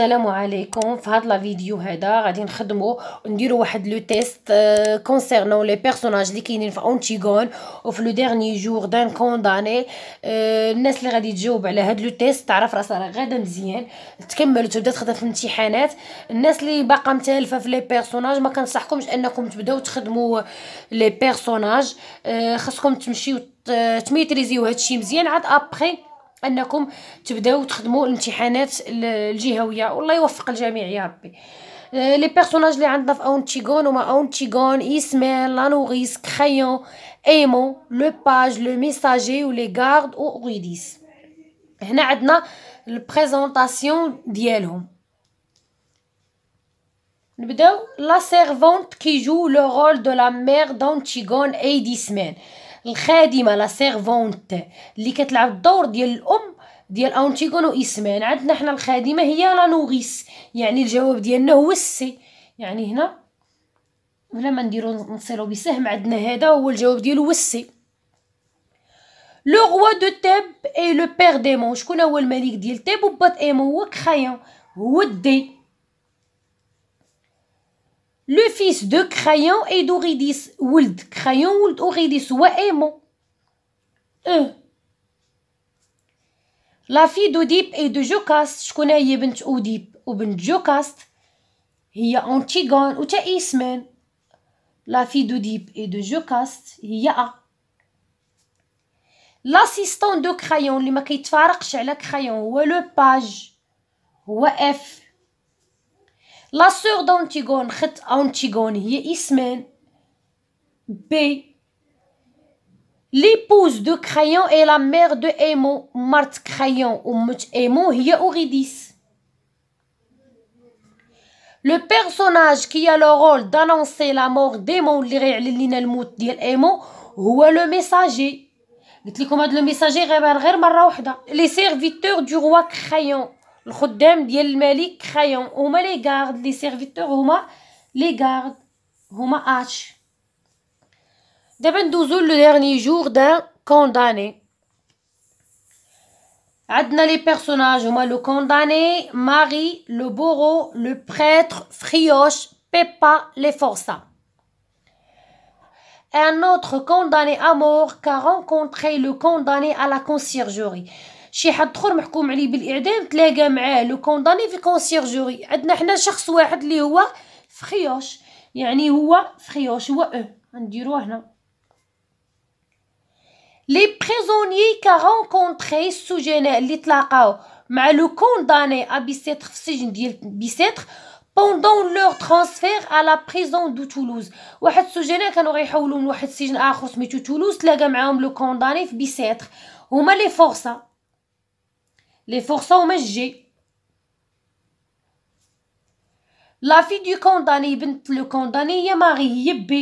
السلام عليكم في هاد لا فيديو هذا غادي نخدمو نديرو واحد لو تيست كونسيرنون لي بيرسوناج لي كاينين في اونتيغون وفي لو ديرني جور دان كونداني الناس اللي غادي تجاوب على هاد لو تيست تعرف راسها راه غادا مزيان تكمل وتبدا تخدم في الامتحانات الناس اللي باقا متالفه في لي بيرسوناج ما كنصحكمش انكم تبداو تخدمو لي بيرسوناج آه، خاصكم تمشيو آه، تميتريزيو هادشي مزيان عاد ابري انكم تبداو تخدموا الامتحانات الجهويه والله يوفق الجميع يا ربي آه، لي بيرسوناج اللي عندنا في اونتيغون هما اونتيغون اسماعيل لانوريس كريون ايمو لو باج لو ميساجي ولي غارد اوريديس هنا عندنا البريزونطاسيون ديالهم نبداو لا سيرفونت كي جو لو رول دو لا مير دونتيغون اي ديسمان الخادمه لا سيرفونت اللي كتلعب الدور ديال الام ديال اونتيغون واسمان يعني عندنا حنا الخادمه هي لا نوغيس يعني الجواب ديالنا هو السي يعني هنا ولا ما نديرو نصيرو بسهم عندنا هذا هو الجواب ديالو هو السي لو روا دو تيب اي لو بير ديمون شكون هو الملك ديال تيب وبات ايمون هو كخايون هو الدي le fils de Crayon et d'Oridis. Wild. Crayon, Wild, Oridis. est mon. Euh. La fille d'Oedipe et de Jocast. Je connais Yébent Oedipe. Ou Ben Jocast. Il y a Antigone. Ou t'as La fille d'Oedipe et de Jocast. Il y a A. L'assistant de Crayon. Le maquille de sur Je crayon. Ou le page. est F. La sœur d'Antigone, c'est Antigone, est Ismène. B. L'épouse de Crayon et la mère de Emo, Mart Crayon ou Mut Emo, est Le personnage qui a le rôle d'annoncer la mort d'Emo, l'Irelin le messager. Emo, ou est le messager. Les serviteurs du roi Crayon. Le coup au mal il le Les serviteurs, les gardes, H. Le dernier jour d'un condamné. Adna les personnages le condamné, Marie, le bourreau, le prêtre, Frioche, Pepa, les forçats. Un autre condamné à mort qu'a rencontré le condamné à la conciergerie. شي حد اخر محكوم عليه بالاعدام تلاقى معاه لو كونداني في الكونسيرجوري عندنا حنا شخص واحد اللي هو فخيوش يعني هو فخيوش هو او غنديروه هنا لي بريزوني كا رونكونتري السجناء اللي تلاقاو مع لو كونداني ابيسيتر في السجن ديال بيسيتر بوندون لور ترانسفير على بريزون دو تولوز واحد السجناء كانوا غيحولوا من واحد السجن اخر سميتو تولوز تلاقى معاهم لو كونداني في بيسيتر هما لي فورسا Les forces La fille du condamné, le condamné est marié. B.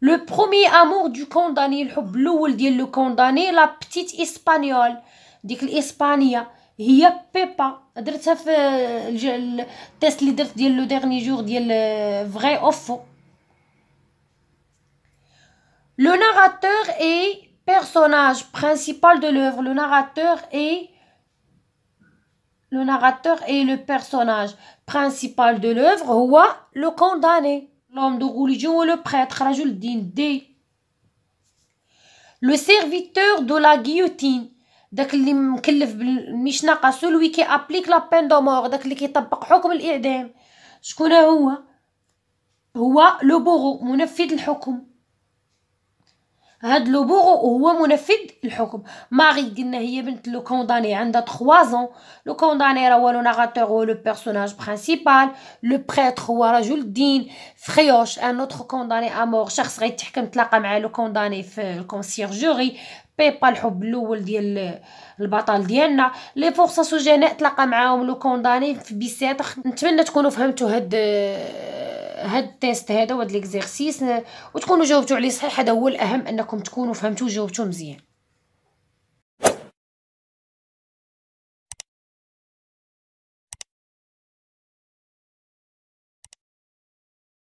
Le premier amour du condamné, le dit le condamné, la petite espagnole, dit l'Espagne, il y a Pepa. Le test le dernier jour, dit le vrai ou faux. Le narrateur est personnage principal de l'œuvre, le narrateur est le narrateur le personnage principal de l'œuvre, ou le condamné, l'homme de religion ou le prêtre, Le serviteur de la guillotine, celui qui applique la peine de mort, celui qui le bourreau, هاد لو بوغو هو منفذ الحكم ماري قلنا هي بنت لو كونداني عندها 3 زون لو كونداني راه لو ناراتور هو لو بيرسوناج برينسيبال لو بريتر هو رجل الدين فريوش ان اوتر كونداني امور شخص غيتحكم تلاقى مع لو كونداني في الكونسيرجوري بيبا الحب الاول ديال البطل ديالنا لي فورسا سجناء تلاقى معاهم لو كونداني في بيسيتر نتمنى تكونوا فهمتوا هاد هاد التيست هذا وهاد ليكزيرسيس وتكونوا جاوبتوا عليه صحيح هذا هو الاهم انكم تكونوا فهمتوا جاوبتوا مزيان